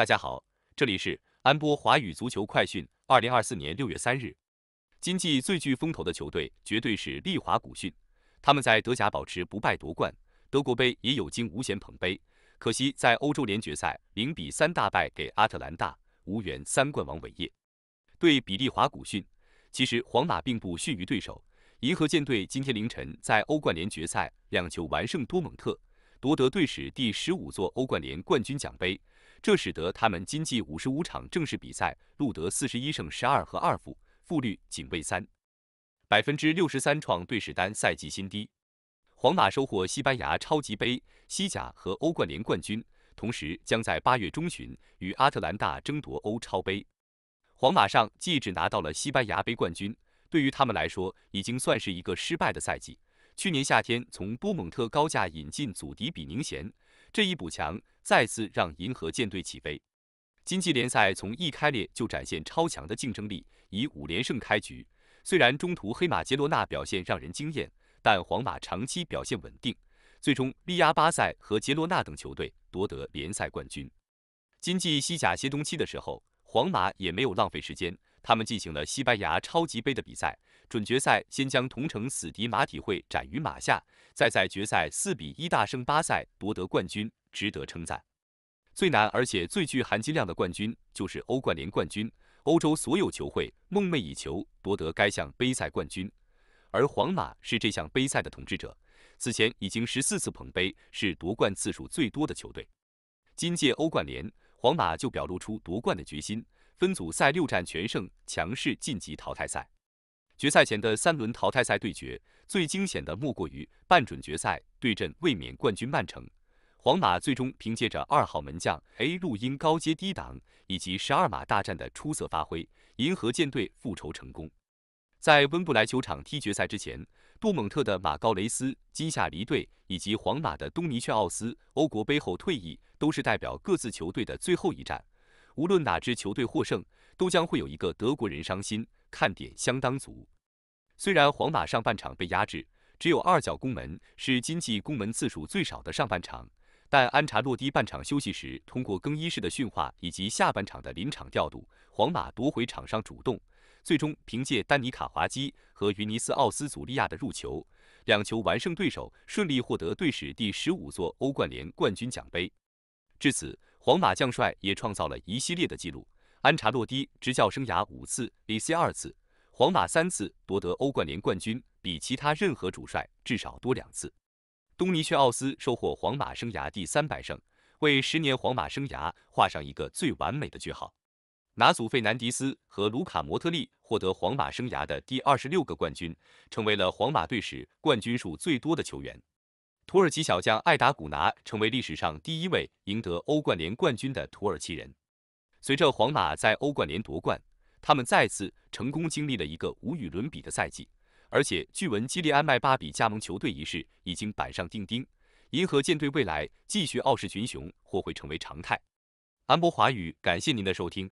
大家好，这里是安波华语足球快讯。二零二四年六月三日，今季最具风头的球队绝对是利华古逊，他们在德甲保持不败夺冠，德国杯也有惊无险捧杯，可惜在欧洲联决赛零比三大败给阿特兰大，无缘三冠王伟业。对比利华古逊，其实皇马并不逊于对手，银河舰队今天凌晨在欧冠联决赛两球完胜多蒙特。夺得队史第十五座欧冠联冠军奖杯，这使得他们今季五十五场正式比赛录得四十一胜十二和二负，负率仅为三百分之六十三，创队史单赛季新低。皇马收获西班牙超级杯、西甲和欧冠联冠军，同时将在八月中旬与阿特兰大争夺欧超杯。皇马上季只拿到了西班牙杯冠军，对于他们来说已经算是一个失败的赛季。去年夏天从多蒙特高价引进祖迪比宁贤，这一补强再次让银河舰队起飞。今季联赛从一开列就展现超强的竞争力，以五连胜开局。虽然中途黑马杰罗纳表现让人惊艳，但皇马长期表现稳定，最终力压巴萨和杰罗纳等球队夺得联赛冠军。今季西甲歇冬期的时候，皇马也没有浪费时间。他们进行了西班牙超级杯的比赛，准决赛先将同城死敌马体会斩于马下，再在决赛四比一大胜巴塞，夺得冠军，值得称赞。最难而且最具含金量的冠军就是欧冠联冠军，欧洲所有球会梦寐以求夺得该项杯赛冠军，而皇马是这项杯赛的统治者，此前已经十四次捧杯，是夺冠次数最多的球队。今届欧冠联，皇马就表露出夺冠的决心。分组赛六战全胜，强势晋级淘汰赛。决赛前的三轮淘汰赛对决，最惊险的莫过于半准决赛对阵卫冕冠军曼城。皇马最终凭借着二号门将 A 路音高阶低挡以及十二码大战的出色发挥，银河舰队复仇成功。在温布莱球场踢决赛之前，杜蒙特的马高雷斯今夏离队，以及皇马的东尼切奥斯欧国杯后退役，都是代表各自球队的最后一战。无论哪支球队获胜，都将会有一个德国人伤心，看点相当足。虽然皇马上半场被压制，只有二脚攻门是今季攻门次数最少的上半场，但安查洛蒂半场休息时通过更衣室的训话以及下半场的临场调度，皇马夺回场上主动，最终凭借丹尼卡华基和于尼斯奥斯祖利亚的入球，两球完胜对手，顺利获得队史第十五座欧冠联冠军奖杯。至此。皇马将帅也创造了一系列的记录，安查洛蒂执教生涯五次，AC 二次，皇马三次夺得欧冠联冠军，比其他任何主帅至少多两次。东尼却奥斯收获皇马生涯第三百胜，为十年皇马生涯画上一个最完美的句号。拿祖费南迪斯和卢卡莫特利获得皇马生涯的第二十六个冠军，成为了皇马队史冠军数最多的球员。土耳其小将艾达古拿成为历史上第一位赢得欧冠联冠军的土耳其人。随着皇马在欧冠联夺冠，他们再次成功经历了一个无与伦比的赛季。而且据闻，基利安麦巴比加盟球队一事已经板上钉钉。银河舰队未来继续傲视群雄，或会成为常态。安博华语，感谢您的收听。